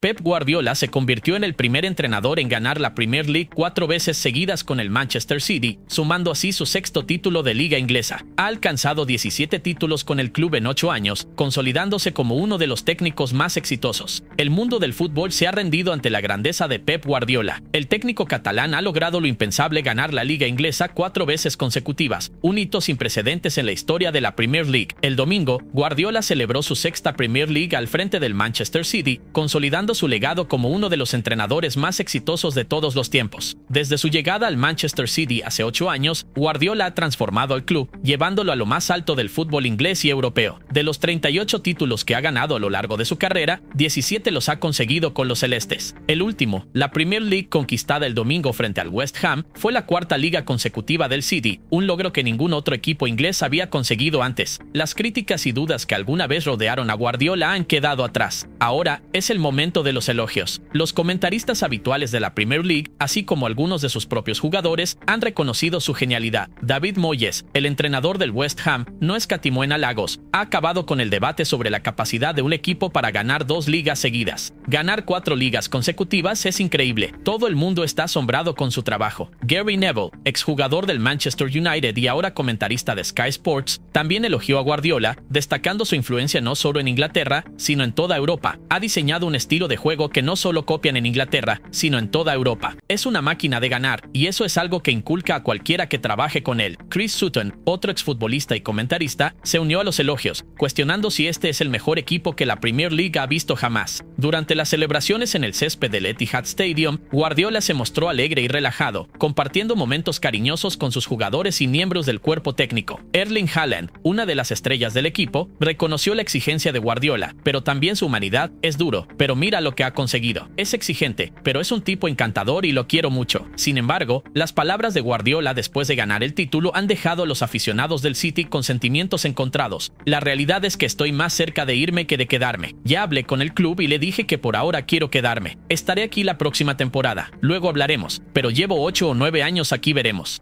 Pep Guardiola se convirtió en el primer entrenador en ganar la Premier League cuatro veces seguidas con el Manchester City, sumando así su sexto título de liga inglesa. Ha alcanzado 17 títulos con el club en ocho años, consolidándose como uno de los técnicos más exitosos. El mundo del fútbol se ha rendido ante la grandeza de Pep Guardiola. El técnico catalán ha logrado lo impensable ganar la liga inglesa cuatro veces consecutivas, un hito sin precedentes en la historia de la Premier League. El domingo, Guardiola celebró su sexta Premier League al frente del Manchester City, consolidando su legado como uno de los entrenadores más exitosos de todos los tiempos. Desde su llegada al Manchester City hace ocho años, Guardiola ha transformado al club, llevándolo a lo más alto del fútbol inglés y europeo. De los 38 títulos que ha ganado a lo largo de su carrera, 17 los ha conseguido con los celestes. El último, la Premier League conquistada el domingo frente al West Ham, fue la cuarta liga consecutiva del City, un logro que ningún otro equipo inglés había conseguido antes. Las críticas y dudas que alguna vez rodearon a Guardiola han quedado atrás. Ahora es el momento de los elogios. Los comentaristas habituales de la Premier League, así como algunos de sus propios jugadores, han reconocido su genialidad. David Moyes, el entrenador del West Ham, no escatimó en halagos, ha acabado con el debate sobre la capacidad de un equipo para ganar dos ligas seguidas. Ganar cuatro ligas consecutivas es increíble, todo el mundo está asombrado con su trabajo. Gary Neville, exjugador del Manchester United y ahora comentarista de Sky Sports, también elogió a Guardiola, destacando su influencia no solo en Inglaterra, sino en toda Europa. Ha diseñado un estilo de juego que no solo copian en Inglaterra, sino en toda Europa. Es una máquina de ganar, y eso es algo que inculca a cualquiera que trabaje con él. Chris Sutton, otro exfutbolista y comentarista, se unió a los elogios, cuestionando si este es el mejor equipo que la Premier League ha visto jamás. Durante las celebraciones en el césped del Etihad Stadium, Guardiola se mostró alegre y relajado, compartiendo momentos cariñosos con sus jugadores y miembros del cuerpo técnico. Erling Haaland, una de las estrellas del equipo, reconoció la exigencia de Guardiola, pero también su humanidad es duro, pero mira lo que ha conseguido. Es exigente, pero es un tipo encantador y lo quiero mucho. Sin embargo, las palabras de Guardiola después de ganar el título han dejado a los aficionados del City con sentimientos encontrados. La realidad es que estoy más cerca de irme que de quedarme. Ya hablé con el club y le dije que por ahora quiero quedarme. Estaré aquí la próxima temporada, luego hablaremos, pero llevo 8 o 9 años aquí veremos.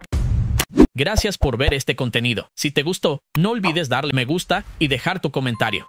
Gracias por ver este contenido. Si te gustó, no olvides darle me gusta y dejar tu comentario.